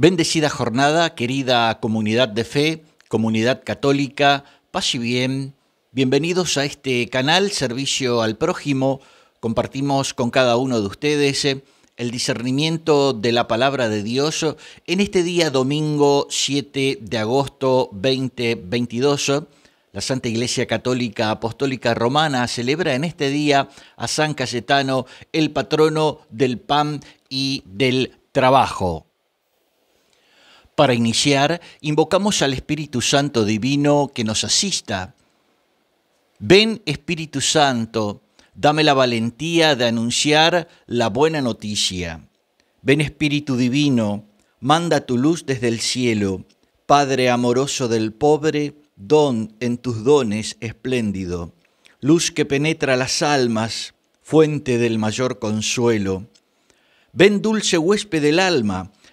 Bendecida jornada, querida comunidad de fe, comunidad católica, paz y bien. Bienvenidos a este canal Servicio al Prójimo. Compartimos con cada uno de ustedes eh, el discernimiento de la palabra de Dios eh, en este día domingo 7 de agosto 2022. Eh, la Santa Iglesia Católica Apostólica Romana celebra en este día a San Cayetano, el patrono del pan y del trabajo. Para iniciar, invocamos al Espíritu Santo Divino que nos asista. Ven Espíritu Santo, dame la valentía de anunciar la buena noticia. Ven Espíritu Divino, manda tu luz desde el cielo. Padre amoroso del pobre, don en tus dones espléndido. Luz que penetra las almas, fuente del mayor consuelo. Ven dulce huésped del alma,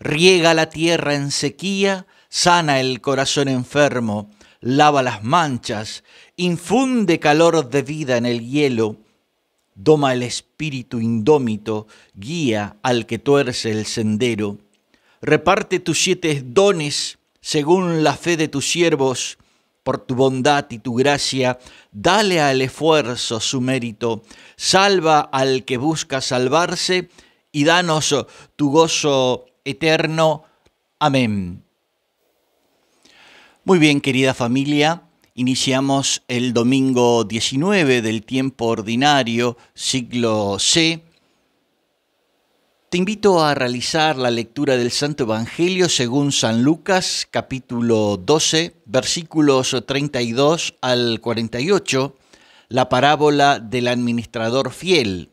riega la tierra en sequía, sana el corazón enfermo, lava las manchas, infunde calor de vida en el hielo, doma el espíritu indómito, guía al que tuerce el sendero. Reparte tus siete dones según la fe de tus siervos, por tu bondad y tu gracia, dale al esfuerzo su mérito, salva al que busca salvarse y danos tu gozo eterno. Amén. Muy bien, querida familia, iniciamos el domingo 19 del tiempo ordinario, siglo C. Te invito a realizar la lectura del Santo Evangelio según San Lucas, capítulo 12, versículos 32 al 48, la parábola del administrador fiel.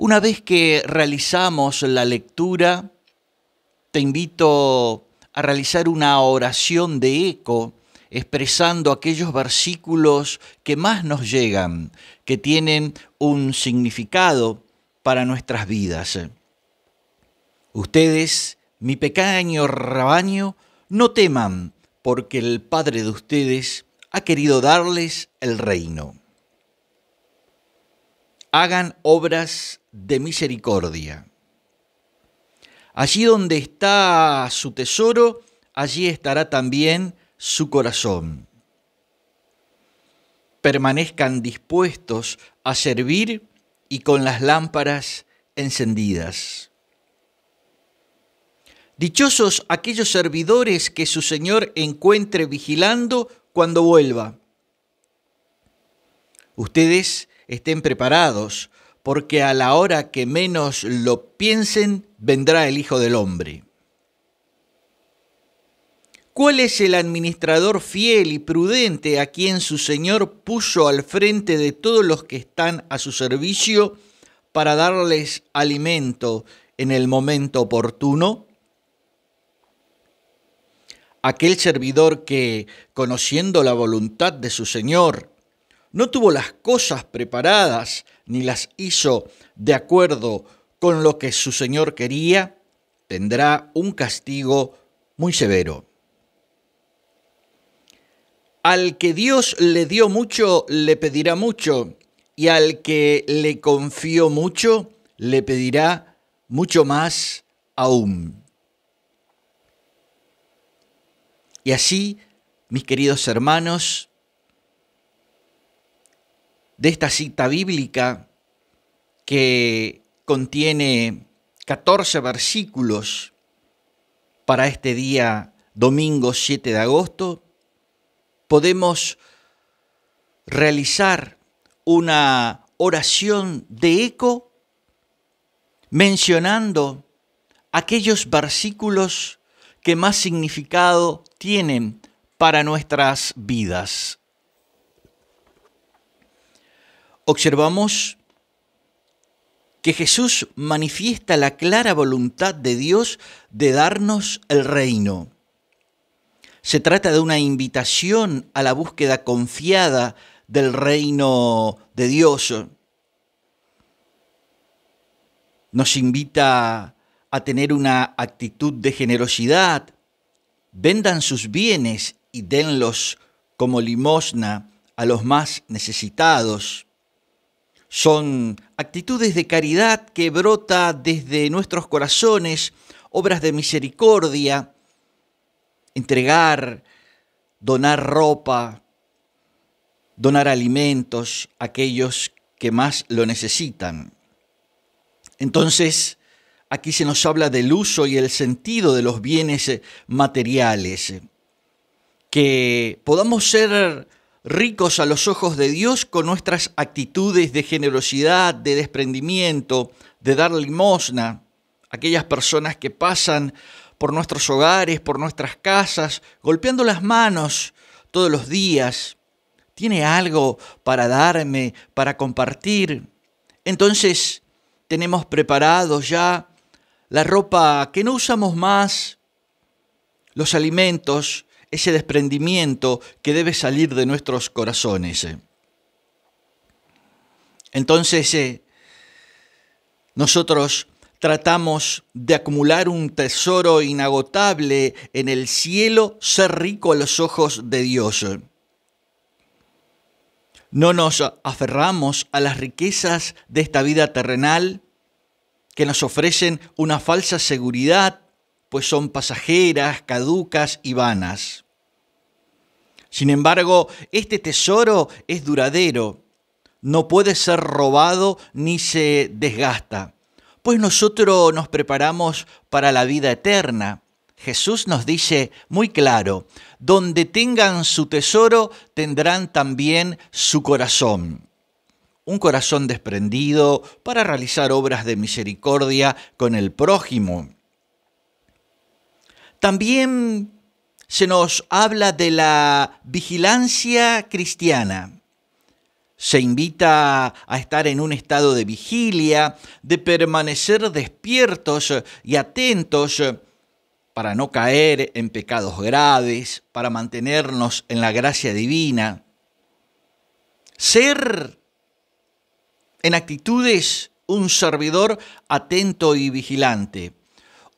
Una vez que realizamos la lectura, te invito a realizar una oración de eco expresando aquellos versículos que más nos llegan, que tienen un significado para nuestras vidas. Ustedes, mi pequeño rabaño, no teman, porque el Padre de ustedes ha querido darles el reino. Hagan obras de misericordia. Allí donde está su tesoro, allí estará también su corazón. Permanezcan dispuestos a servir y con las lámparas encendidas. Dichosos aquellos servidores que su Señor encuentre vigilando cuando vuelva. Ustedes estén preparados porque a la hora que menos lo piensen, vendrá el Hijo del Hombre. ¿Cuál es el administrador fiel y prudente a quien su Señor puso al frente de todos los que están a su servicio para darles alimento en el momento oportuno? Aquel servidor que, conociendo la voluntad de su Señor, no tuvo las cosas preparadas ni las hizo de acuerdo con lo que su Señor quería, tendrá un castigo muy severo. Al que Dios le dio mucho, le pedirá mucho, y al que le confió mucho, le pedirá mucho más aún. Y así, mis queridos hermanos, de esta cita bíblica que contiene 14 versículos para este día domingo 7 de agosto, podemos realizar una oración de eco mencionando aquellos versículos que más significado tienen para nuestras vidas. observamos que Jesús manifiesta la clara voluntad de Dios de darnos el reino. Se trata de una invitación a la búsqueda confiada del reino de Dios. Nos invita a tener una actitud de generosidad. Vendan sus bienes y denlos como limosna a los más necesitados. Son actitudes de caridad que brota desde nuestros corazones, obras de misericordia, entregar, donar ropa, donar alimentos a aquellos que más lo necesitan. Entonces, aquí se nos habla del uso y el sentido de los bienes materiales, que podamos ser ricos a los ojos de Dios con nuestras actitudes de generosidad, de desprendimiento, de dar limosna. Aquellas personas que pasan por nuestros hogares, por nuestras casas, golpeando las manos todos los días. ¿Tiene algo para darme, para compartir? Entonces tenemos preparado ya la ropa que no usamos más, los alimentos, ese desprendimiento que debe salir de nuestros corazones. Entonces, eh, nosotros tratamos de acumular un tesoro inagotable en el cielo, ser rico a los ojos de Dios. No nos aferramos a las riquezas de esta vida terrenal que nos ofrecen una falsa seguridad pues son pasajeras, caducas y vanas. Sin embargo, este tesoro es duradero, no puede ser robado ni se desgasta, pues nosotros nos preparamos para la vida eterna. Jesús nos dice muy claro, donde tengan su tesoro tendrán también su corazón. Un corazón desprendido para realizar obras de misericordia con el prójimo, también se nos habla de la vigilancia cristiana. Se invita a estar en un estado de vigilia, de permanecer despiertos y atentos para no caer en pecados graves, para mantenernos en la gracia divina. Ser en actitudes un servidor atento y vigilante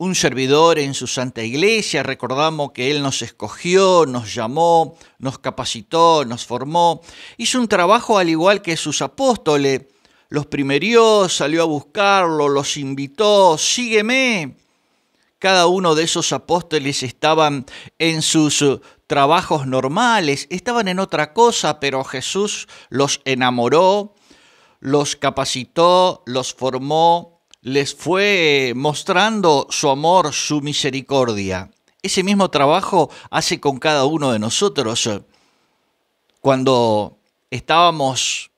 un servidor en su Santa Iglesia. Recordamos que Él nos escogió, nos llamó, nos capacitó, nos formó. Hizo un trabajo al igual que sus apóstoles. Los primerió, salió a buscarlo, los invitó, sígueme. Cada uno de esos apóstoles estaban en sus eh, trabajos normales, estaban en otra cosa, pero Jesús los enamoró, los capacitó, los formó, les fue eh, mostrando su amor, su misericordia. Ese mismo trabajo hace con cada uno de nosotros. Cuando estábamos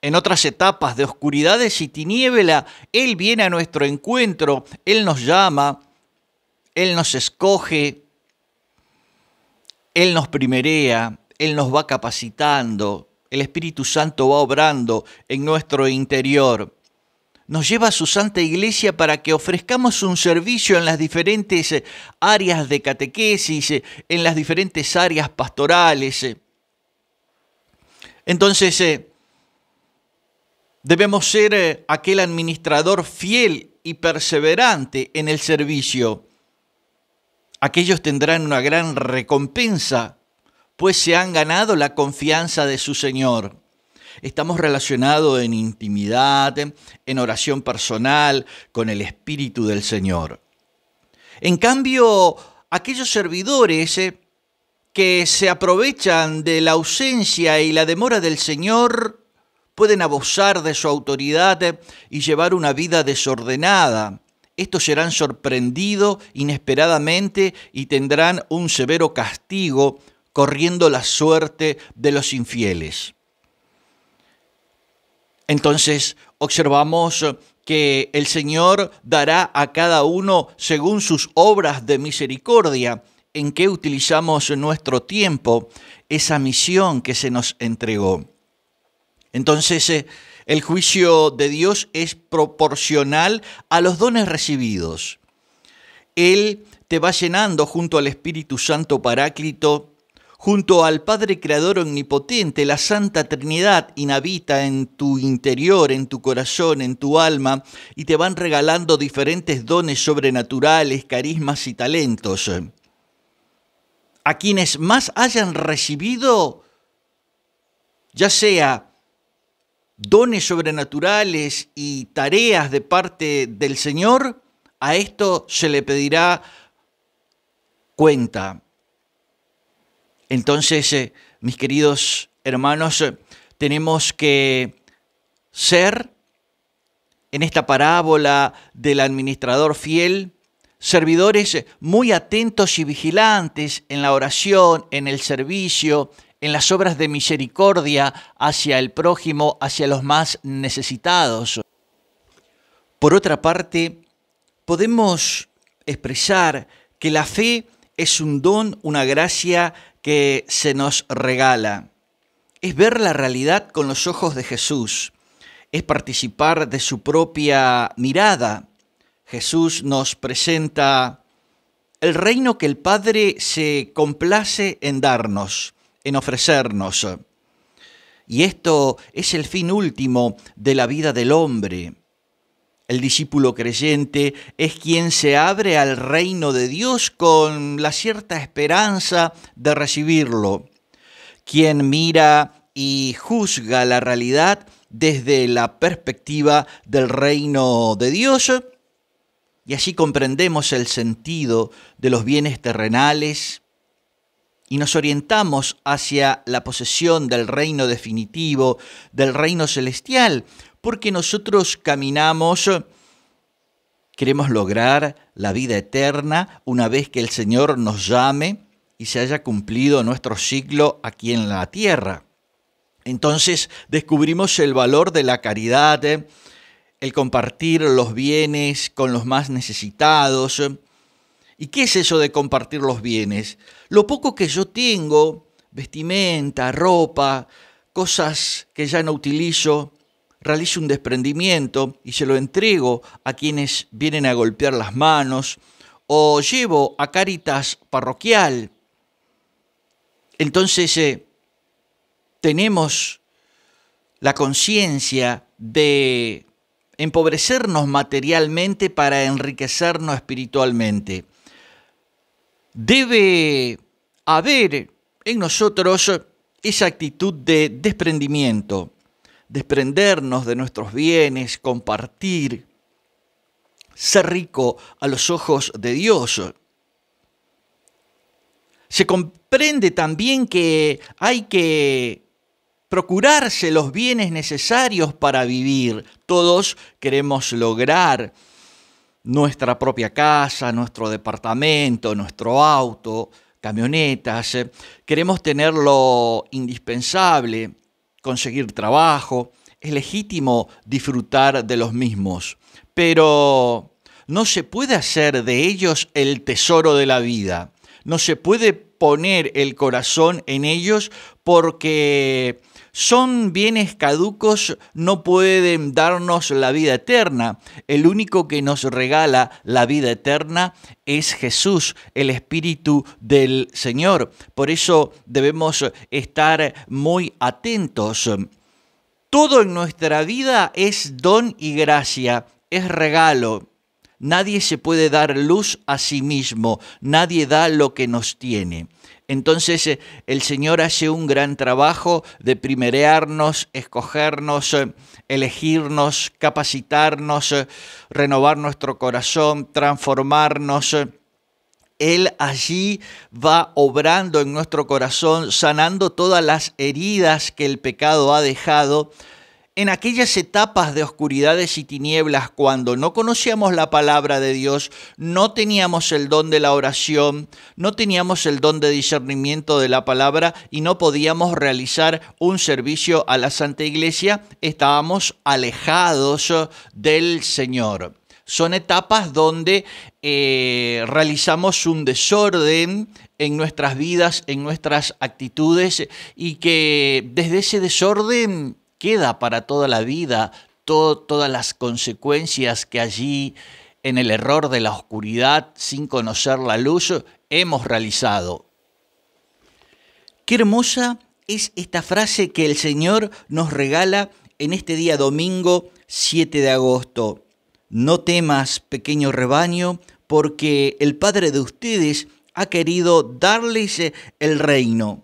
en otras etapas de oscuridades y tiniebla, Él viene a nuestro encuentro, Él nos llama, Él nos escoge, Él nos primerea, Él nos va capacitando, el Espíritu Santo va obrando en nuestro interior nos lleva a su Santa Iglesia para que ofrezcamos un servicio en las diferentes eh, áreas de catequesis, eh, en las diferentes áreas pastorales. Eh. Entonces, debemos ser aquel administrador fiel y perseverante en el servicio. Aquellos tendrán una gran recompensa, pues se han ganado la confianza de su Señor estamos relacionados en intimidad, en oración personal, con el Espíritu del Señor. En cambio, aquellos servidores eh, que se aprovechan de la ausencia y la demora del Señor pueden abusar de su autoridad eh, y llevar una vida desordenada. Estos serán sorprendidos inesperadamente y tendrán un severo castigo corriendo la suerte de los infieles. Entonces observamos eh, que el Señor dará a cada uno según sus obras de misericordia, en que utilizamos nuestro tiempo, esa misión que se nos entregó. Entonces, eh, el juicio de Dios es proporcional a los dones recibidos. Él te va llenando junto al Espíritu Santo Paráclito Junto al Padre Creador Omnipotente, la Santa Trinidad inhabita en tu interior, en tu corazón, en tu alma, y te van regalando diferentes dones sobrenaturales, carismas y talentos. A quienes más hayan recibido, ya sea dones sobrenaturales y tareas de parte del Señor, a esto se le pedirá cuenta entonces, eh, mis queridos hermanos, eh, tenemos que ser, en esta parábola del administrador fiel, servidores eh, muy atentos y vigilantes en la oración, en el servicio, en las obras de misericordia hacia el prójimo, hacia los más necesitados. Por otra parte, podemos expresar que la fe es un don, una gracia que se nos regala. Es ver la realidad con los ojos de Jesús, es participar de su propia mirada. Jesús nos presenta el reino que el Padre se complace en darnos, en ofrecernos. Y esto es el fin último de la vida del hombre, el discípulo creyente es quien se abre al reino de Dios con la cierta esperanza de recibirlo, quien mira y juzga la realidad desde la perspectiva del reino de Dios y así comprendemos el sentido de los bienes terrenales y nos orientamos hacia la posesión del reino definitivo, del reino celestial, porque nosotros caminamos, queremos lograr la vida eterna una vez que el Señor nos llame y se haya cumplido nuestro ciclo aquí en la tierra. Entonces descubrimos el valor de la caridad, el compartir los bienes con los más necesitados. ¿Y qué es eso de compartir los bienes? Lo poco que yo tengo, vestimenta, ropa, cosas que ya no utilizo, Realice un desprendimiento y se lo entrego a quienes vienen a golpear las manos o llevo a Caritas parroquial. Entonces eh, tenemos la conciencia de empobrecernos materialmente para enriquecernos espiritualmente. Debe haber en nosotros esa actitud de desprendimiento desprendernos de nuestros bienes, compartir, ser rico a los ojos de Dios. Se comprende también que hay que procurarse los bienes necesarios para vivir. Todos queremos lograr nuestra propia casa, nuestro departamento, nuestro auto, camionetas. Queremos tener lo indispensable, conseguir trabajo, es legítimo disfrutar de los mismos, pero no se puede hacer de ellos el tesoro de la vida, no se puede poner el corazón en ellos porque son bienes caducos, no pueden darnos la vida eterna. El único que nos regala la vida eterna es Jesús, el Espíritu del Señor. Por eso debemos estar muy atentos. Todo en nuestra vida es don y gracia, es regalo. Nadie se puede dar luz a sí mismo, nadie da lo que nos tiene. Entonces eh, el Señor hace un gran trabajo de primerearnos, escogernos, eh, elegirnos, capacitarnos, eh, renovar nuestro corazón, transformarnos. Él allí va obrando en nuestro corazón, sanando todas las heridas que el pecado ha dejado, en aquellas etapas de oscuridades y tinieblas, cuando no conocíamos la palabra de Dios, no teníamos el don de la oración, no teníamos el don de discernimiento de la palabra y no podíamos realizar un servicio a la Santa Iglesia, estábamos alejados del Señor. Son etapas donde eh, realizamos un desorden en nuestras vidas, en nuestras actitudes, y que desde ese desorden queda para toda la vida todas las consecuencias que allí en el error de la oscuridad sin conocer la luz hemos realizado. Qué hermosa es esta frase que el Señor nos regala en este día domingo 7 de agosto. No temas, pequeño rebaño, porque el Padre de ustedes ha querido darles el reino.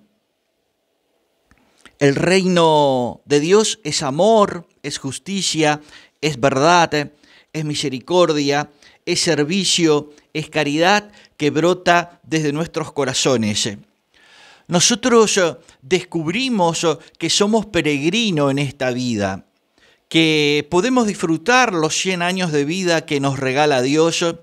El reino de Dios es amor, es justicia, es verdad, es misericordia, es servicio, es caridad que brota desde nuestros corazones. Nosotros eh, descubrimos eh, que somos peregrinos en esta vida, que podemos disfrutar los 100 años de vida que nos regala Dios eh,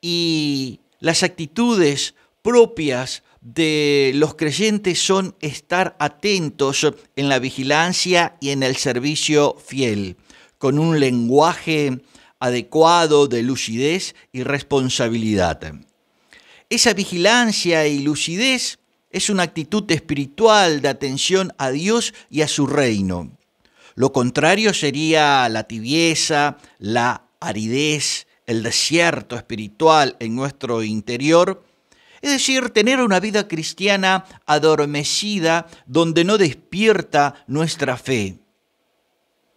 y las actitudes propias de los creyentes son estar atentos en la vigilancia y en el servicio fiel, con un lenguaje adecuado de lucidez y responsabilidad. Esa vigilancia y lucidez es una actitud espiritual de atención a Dios y a su reino. Lo contrario sería la tibieza, la aridez, el desierto espiritual en nuestro interior, es decir, tener una vida cristiana adormecida donde no despierta nuestra fe.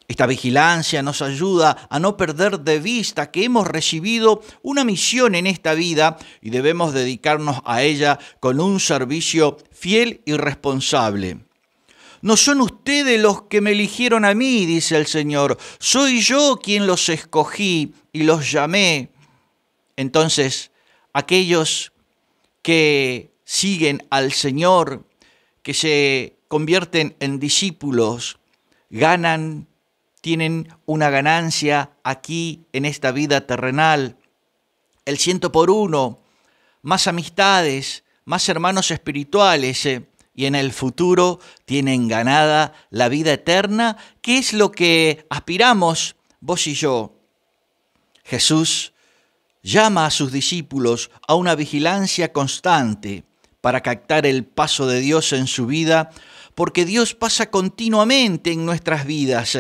Esta vigilancia nos ayuda a no perder de vista que hemos recibido una misión en esta vida y debemos dedicarnos a ella con un servicio fiel y responsable. No son ustedes los que me eligieron a mí, dice el Señor, soy yo quien los escogí y los llamé. Entonces, aquellos que siguen al Señor, que se convierten en discípulos, ganan, tienen una ganancia aquí en esta vida terrenal. El ciento por uno, más amistades, más hermanos espirituales eh, y en el futuro tienen ganada la vida eterna, ¿Qué es lo que aspiramos vos y yo. Jesús llama a sus discípulos a una vigilancia constante para captar el paso de Dios en su vida, porque Dios pasa continuamente en nuestras vidas.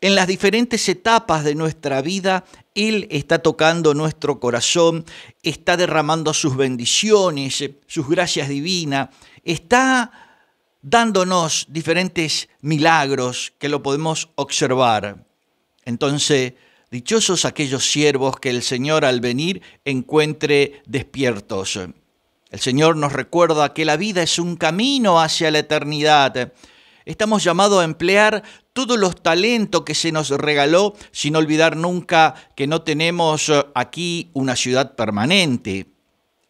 En las diferentes etapas de nuestra vida, Él está tocando nuestro corazón, está derramando sus bendiciones, sus gracias divinas, está dándonos diferentes milagros que lo podemos observar. Entonces, Dichosos aquellos siervos que el Señor al venir encuentre despiertos. El Señor nos recuerda que la vida es un camino hacia la eternidad. Estamos llamados a emplear todos los talentos que se nos regaló sin olvidar nunca que no tenemos eh, aquí una ciudad permanente,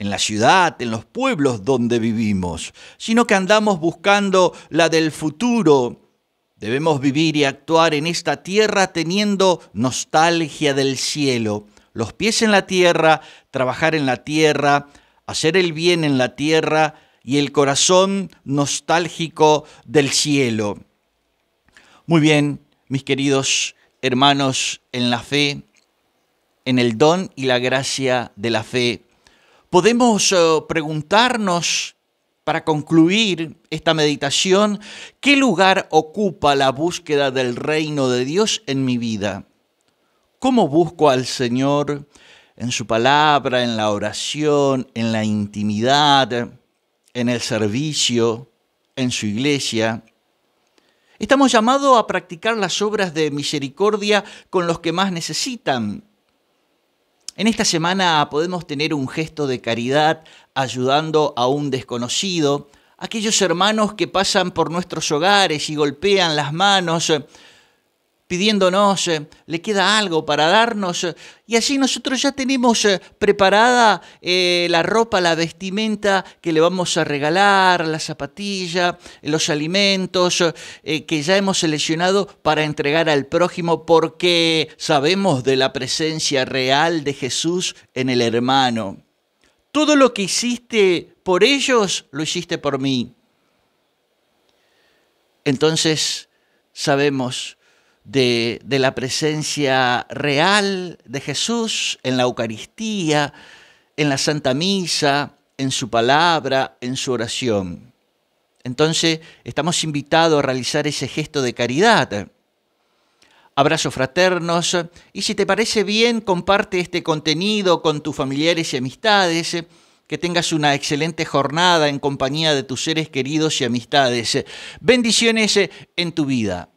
en la ciudad, en los pueblos donde vivimos, sino que andamos buscando la del futuro, Debemos vivir y actuar en esta tierra teniendo nostalgia del cielo, los pies en la tierra, trabajar en la tierra, hacer el bien en la tierra y el corazón nostálgico del cielo. Muy bien, mis queridos hermanos en la fe, en el don y la gracia de la fe, podemos eh, preguntarnos para concluir esta meditación, ¿qué lugar ocupa la búsqueda del reino de Dios en mi vida? ¿Cómo busco al Señor en su palabra, en la oración, en la intimidad, en el servicio, en su iglesia? Estamos llamados a practicar las obras de misericordia con los que más necesitan, en esta semana podemos tener un gesto de caridad ayudando a un desconocido, aquellos hermanos que pasan por nuestros hogares y golpean las manos, pidiéndonos, eh, le queda algo para darnos, eh, y así nosotros ya tenemos eh, preparada la ropa, la vestimenta que le vamos a regalar, la zapatilla, los alimentos que ya hemos seleccionado para entregar al prójimo, porque sabemos de la presencia real de Jesús en el hermano. Todo lo que hiciste por ellos, lo hiciste por mí. Entonces, sabemos de, la presencia real de Jesús en la Eucaristía, en la Santa Misa, en su palabra, en su oración. Entonces, estamos invitados a realizar ese gesto de caridad. Abrazos fraternos y si te parece bien, comparte este contenido con tus familiares y amistades. Que tengas una excelente jornada en compañía de tus seres queridos y amistades. Bendiciones eh, en tu vida.